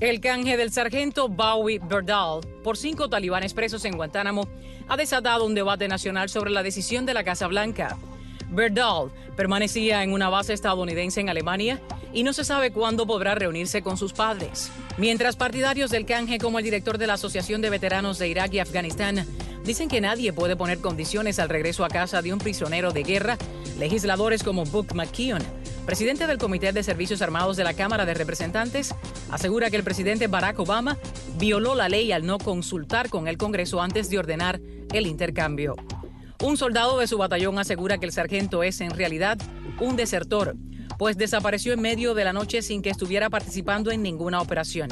El canje del sargento Bowie Verdal por cinco talibanes presos en Guantánamo ha desatado un debate nacional sobre la decisión de la Casa Blanca. Verdal permanecía en una base estadounidense en Alemania y no se sabe cuándo podrá reunirse con sus padres. Mientras partidarios del canje como el director de la Asociación de Veteranos de Irak y Afganistán dicen que nadie puede poner condiciones al regreso a casa de un prisionero de guerra, legisladores como Buck McKeon, presidente del Comité de Servicios Armados de la Cámara de Representantes, asegura que el presidente Barack Obama violó la ley al no consultar con el Congreso antes de ordenar el intercambio. Un soldado de su batallón asegura que el sargento es en realidad un desertor, pues desapareció en medio de la noche sin que estuviera participando en ninguna operación.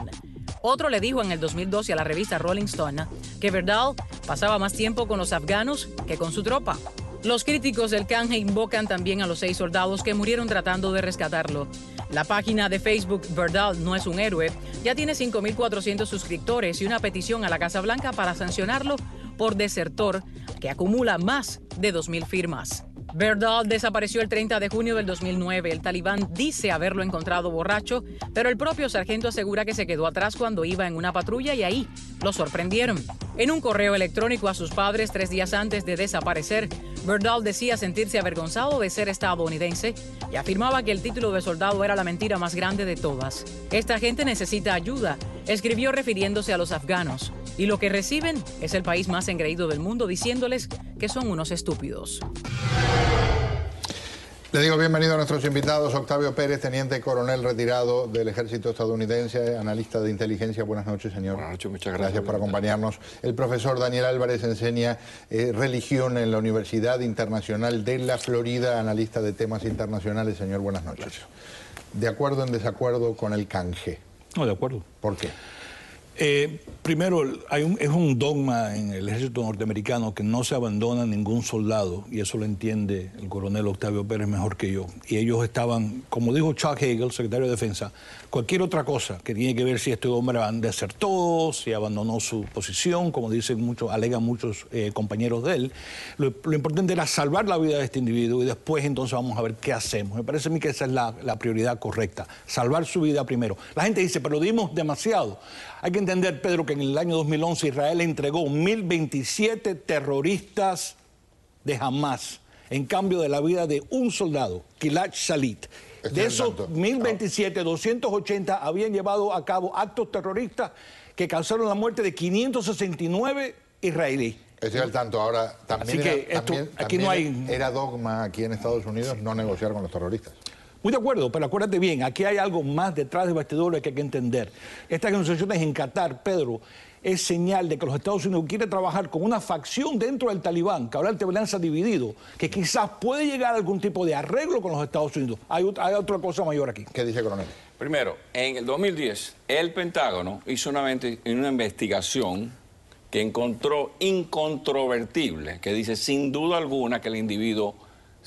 Otro le dijo en el 2012 a la revista Rolling Stone que Verdal pasaba más tiempo con los afganos que con su tropa. Los críticos del canje invocan también a los seis soldados que murieron tratando de rescatarlo. La página de Facebook Verdal no es un héroe ya tiene 5.400 suscriptores y una petición a la Casa Blanca para sancionarlo por desertor que acumula más de 2.000 firmas. Berdal desapareció el 30 de junio del 2009. El talibán dice haberlo encontrado borracho, pero el propio sargento asegura que se quedó atrás cuando iba en una patrulla y ahí lo sorprendieron. En un correo electrónico a sus padres tres días antes de desaparecer, Berdal decía sentirse avergonzado de ser estadounidense y afirmaba que el título de soldado era la mentira más grande de todas. Esta gente necesita ayuda, escribió refiriéndose a los afganos. Y lo que reciben es el país más engreído del mundo diciéndoles que son unos estúpidos. Le digo bienvenido a nuestros invitados, Octavio Pérez, teniente coronel retirado del ejército estadounidense, analista de inteligencia. Buenas noches, señor. Buenas noches, muchas gracias. por acompañarnos. El profesor Daniel Álvarez enseña eh, religión en la Universidad Internacional de la Florida, analista de temas internacionales. Señor, buenas noches. ¿De acuerdo en desacuerdo con el canje? No, de acuerdo. ¿Por qué? Eh, primero, hay un, es un dogma en el ejército norteamericano que no se abandona ningún soldado, y eso lo entiende el coronel Octavio Pérez mejor que yo. Y ellos estaban, como dijo Chuck Hagel, secretario de Defensa, cualquier otra cosa que tiene que ver si este hombre desertó, si abandonó su posición, como dicen muchos, alegan muchos eh, compañeros de él, lo, importante era salvar la vida de este individuo y después entonces vamos a ver qué hacemos. Me parece a mí que esa es la, prioridad correcta, salvar su vida primero. La gente dice, pero dimos demasiado. Hay que entender, Pedro, que en el año 2011 Israel entregó 1.027 terroristas de Hamas en cambio de la vida de un soldado, Gilad Salit. de esos 1.027, 280 habían llevado a cabo actos terroristas que causaron la muerte de 569 israelíes. es al tanto. Ahora, también, que aquí no hay... era dogma aquí en Estados Unidos no negociar con los terroristas. Muy de acuerdo, pero acuérdate bien, aquí hay algo más detrás de bastidores que hay que entender. Estas negociaciones en Qatar, Pedro, es señal de que los Estados Unidos quiere trabajar con una facción dentro del talibán, que ahora el talibán se ha dividido, que quizás puede llegar a algún tipo de arreglo con los Estados Unidos. Hay, otra cosa mayor aquí. ¿Qué dice Coronel? Primero, en el 2010, el Pentágono hizo una investigación que encontró incontrovertible, que dice sin duda alguna que el individuo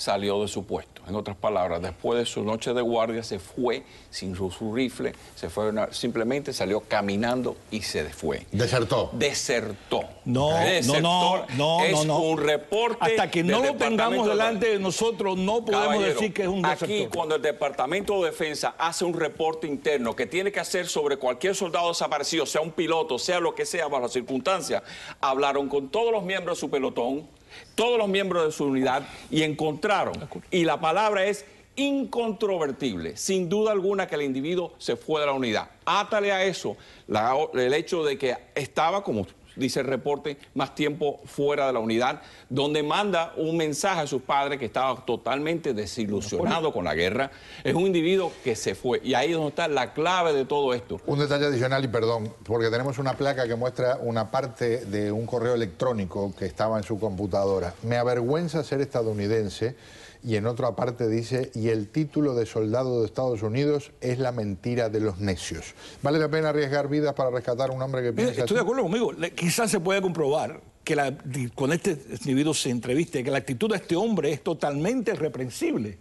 salió de su puesto. En otras palabras, después de su noche de guardia se fue sin su, rifle, se fue simplemente salió caminando y se fue. Desertó. Desertó. No, no, no, no, es un reporte. Hasta que no lo tengamos delante de nosotros, no podemos decir que es un desertor. Aquí, cuando el Departamento de Defensa hace un reporte interno que tiene que hacer sobre cualquier soldado desaparecido, sea un piloto, sea lo que sea, bajo las circunstancias, hablaron con todos los miembros de su pelotón todos los miembros de su unidad y encontraron, y la palabra es incontrovertible, sin duda alguna que el individuo se fue de la unidad. Átale a eso el hecho de que estaba, como dice el reporte, más tiempo fuera de la unidad, donde manda un mensaje a sus padres que estaba totalmente desilusionado con la guerra. Es un individuo que se fue y ahí es donde está la clave de todo esto. Un detalle adicional y perdón, porque tenemos una placa que muestra una parte de un correo electrónico que estaba en su computadora. Me avergüenza ser estadounidense y en otra parte dice, y el título de soldado de Estados Unidos es la mentira de los necios. ¿Vale la pena arriesgar vidas para rescatar a un hombre que eh, piensa Estoy de acuerdo conmigo, quizás se pueda comprobar que la, con este individuo se entreviste, que la actitud de este hombre es totalmente reprensible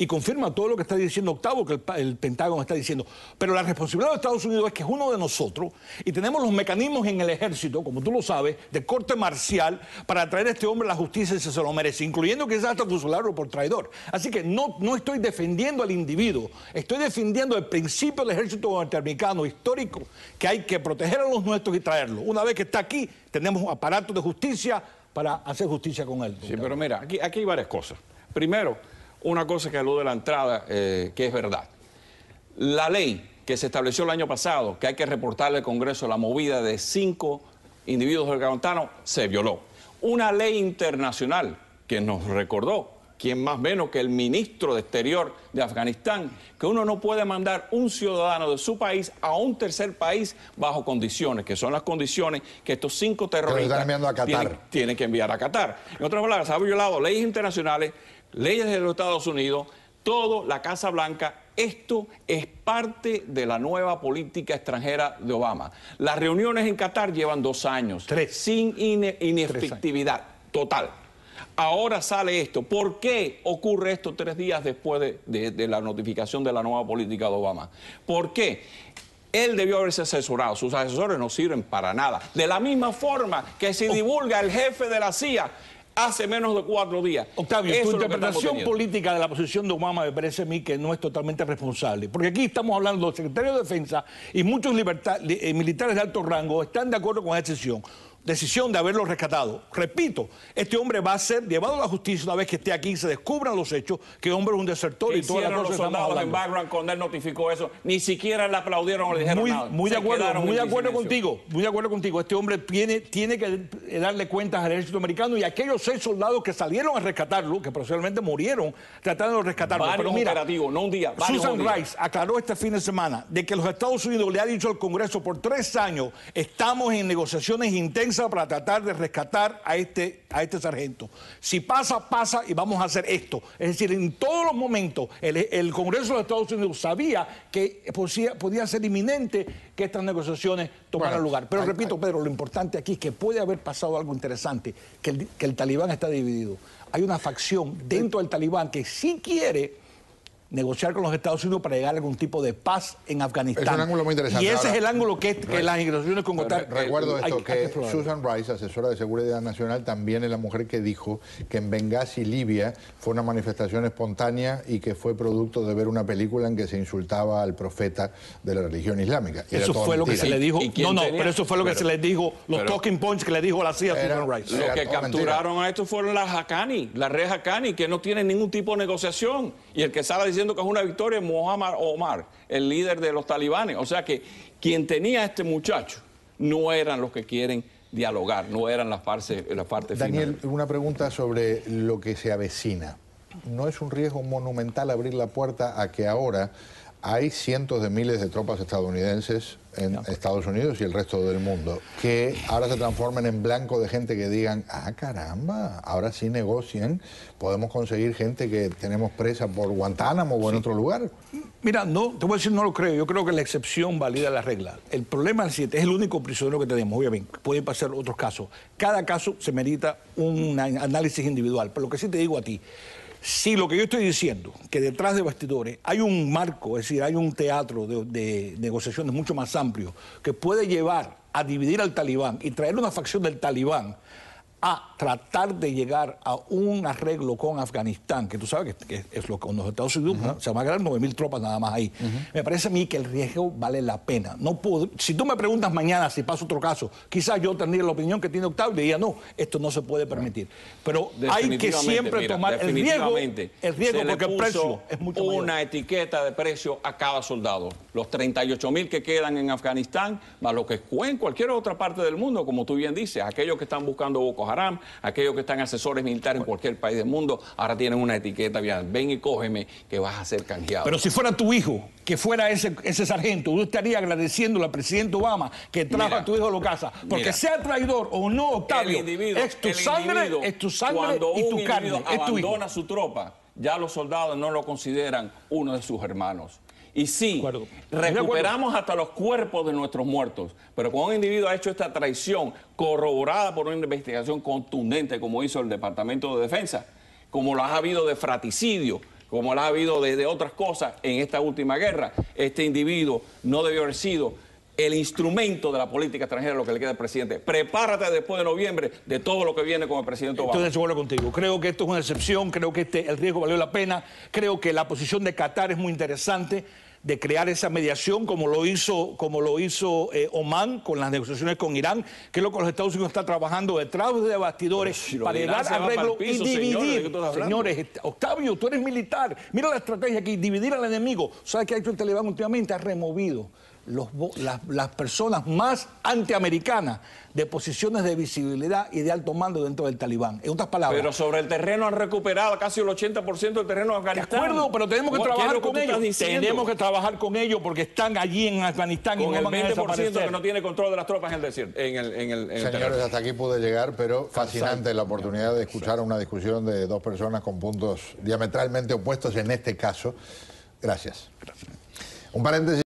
y confirma todo lo que está diciendo Octavo, que el, Pentágono está diciendo. Pero la responsabilidad de Estados Unidos es que es uno de nosotros y tenemos los mecanismos en el ejército, como tú lo sabes, de corte marcial para traer a este hombre a la justicia si se lo merece, incluyendo quizás hasta fusilarlo por traidor. Así que no, no estoy defendiendo al individuo, estoy defendiendo el principio del ejército norteamericano histórico, que hay que proteger a los nuestros y traerlo. Una vez que está aquí, tenemos un aparato de justicia para hacer justicia con él. Sí, pero mira, aquí, aquí hay varias cosas. Primero, una cosa que alude a la entrada, eh, que es verdad. La ley que se estableció el año pasado, que hay que reportarle al Congreso la movida de cinco individuos del Guantánamo, se violó. Una ley internacional que nos recordó, quien más menos que el ministro de Exterior de Afganistán, que uno no puede mandar un ciudadano de su país a un tercer país bajo condiciones, que son las condiciones que estos cinco terroristas Tienen, que enviar a Qatar. En otras palabras, ha violado leyes internacionales leyes de los Estados Unidos, todo, la Casa Blanca, esto es parte de la nueva política extranjera de Obama. Las reuniones en Qatar llevan dos años. Tres. Sin ine inefectividad total. Ahora sale esto. ¿Por qué ocurre esto tres días después de, la notificación de la nueva política de Obama? ¿Por qué? Él debió haberse asesorado. Sus asesores no sirven para nada. De la misma forma que se oh. divulga el jefe de la CIA hace menos de cuatro días. Octavio, tu interpretación política de la posición de Obama me parece a mí que no es totalmente responsable. Porque aquí estamos hablando del secretario de Defensa y muchos eh, militares de alto rango están de acuerdo con esa decisión decisión de haberlo rescatado. Repito, este hombre va a ser llevado a la justicia una vez que esté aquí y se descubran los hechos, que el hombre es un desertor y todas los en Background cuando él notificó eso, ni siquiera le aplaudieron o le dijeron muy, nada. Muy de acuerdo, muy de acuerdo contigo, muy de acuerdo contigo. Este hombre tiene, tiene que darle cuentas al ejército americano y aquellos seis soldados que salieron a rescatarlo, que posiblemente murieron tratando de rescatarlo. Pero mira, no un Susan Rice aclaró este fin de semana de que los Estados Unidos le ha dicho al Congreso por tres años, estamos en negociaciones intensas para tratar de rescatar a este, a este sargento. Si pasa, pasa y vamos a hacer esto. Es decir, en todos los momentos el, Congreso de Estados Unidos sabía que podía, ser inminente que estas negociaciones tomaran lugar. Pero repito, Pedro, lo importante aquí es que puede haber pasado algo interesante, que el, que el talibán está dividido. Hay una facción dentro del talibán que sí quiere negociar con los Estados Unidos para llegar a algún tipo de paz en Afganistán. Es un ángulo muy interesante. Y ese es el ángulo que, las negociaciones con eh, Recuerdo esto, que, Susan Rice, asesora de Seguridad Nacional, también es la mujer que dijo que en Benghazi, Libia, fue una manifestación espontánea y que fue producto de ver una película en que se insultaba al profeta de la religión islámica. eso fue lo que se le dijo... No, no, pero eso fue lo que se le dijo, los talking points que le dijo la CIA a Susan Rice. Lo que capturaron a esto fueron las Hakani, la red Hakani, que no tienen ningún tipo de negociación. Y el que sale diciendo que es una victoria Muhammad Omar, el líder de los talibanes. O sea que quien tenía a este muchacho no eran los que quieren dialogar, no eran las partes, las Daniel, una pregunta sobre lo que se avecina. ¿No es un riesgo monumental abrir la puerta a que ahora hay cientos de miles de tropas estadounidenses en Estados Unidos y el resto del mundo que ahora se transformen en blanco de gente que digan, ah caramba, ahora sí negocian, podemos conseguir gente que tenemos presa por Guantánamo o en otro lugar. Mira, no, te voy a decir, no lo creo, yo creo que la excepción valida la regla. El problema es el es el único prisionero que tenemos, obviamente, pueden pasar otros casos. Cada caso se merita un análisis individual, pero lo que sí te digo a ti, si lo que yo estoy diciendo, que detrás de bastidores hay un marco, es decir, hay un teatro de, de negociaciones mucho más amplio, que puede llevar a dividir al talibán y traer una facción del talibán a tratar de llegar a un arreglo con Afganistán, que tú sabes que, es lo que los Estados Unidos se van a quedar mil tropas nada más ahí. Me parece a mí que el riesgo vale la pena. No puedo, si tú me preguntas mañana si pasa otro caso, quizás yo tendría la opinión que tiene Octavio y diría, no, esto no se puede permitir. Pero hay que siempre tomar el riesgo, el riesgo porque el precio es mucho Una etiqueta de precio a cada soldado. Los 38 mil que quedan en Afganistán, más lo que en cualquier otra parte del mundo, como tú bien dices, aquellos que están buscando bocas Haram, aquellos que están asesores militares en cualquier país del mundo, ahora tienen una etiqueta, bien, ven y cógeme que vas a ser canjeado. Pero si fuera tu hijo, que fuera ese, ese sargento, tú estarías agradeciendo al presidente Obama que trajo a tu hijo a lo casa, porque sea traidor o no, Octavio, es tu sangre, es tu sangre y tu carne, abandona su tropa, ya los soldados no lo consideran uno de sus hermanos y sí, recuperamos hasta los cuerpos de nuestros muertos, pero cuando un individuo ha hecho esta traición corroborada por una investigación contundente como hizo el Departamento de Defensa, como lo ha habido de fraticidio, como lo ha habido de, otras cosas en esta última guerra, este individuo no debió haber sido el instrumento de la política extranjera, lo que le queda al presidente. Prepárate después de noviembre de todo lo que viene con el presidente Obama. Estoy de acuerdo contigo. Creo que esto es una excepción, creo que este, el riesgo valió la pena, creo que la posición de Qatar es muy interesante de crear esa mediación, como lo hizo, como lo hizo eh, Oman con las negociaciones con Irán, que es lo que los Estados Unidos están trabajando detrás de bastidores para llegar a arreglo y dividir. Señores, este, Octavio, tú eres militar, mira la estrategia aquí, dividir al enemigo. ¿Sabes qué ha hecho el Talibán últimamente? Ha removido las, personas más antiamericanas de posiciones de visibilidad y de alto mando dentro del talibán. En otras palabras. Pero sobre el terreno han recuperado casi el 80% del terreno de Afganistán. De acuerdo, pero tenemos que trabajar con ellos. Tenemos que trabajar con ellos porque están allí en Afganistán y no el que no tiene control de las tropas en el desierto. Señores, hasta aquí pude llegar, pero fascinante la oportunidad de escuchar una discusión de dos personas con puntos diametralmente opuestos en este caso. Gracias. Un paréntesis.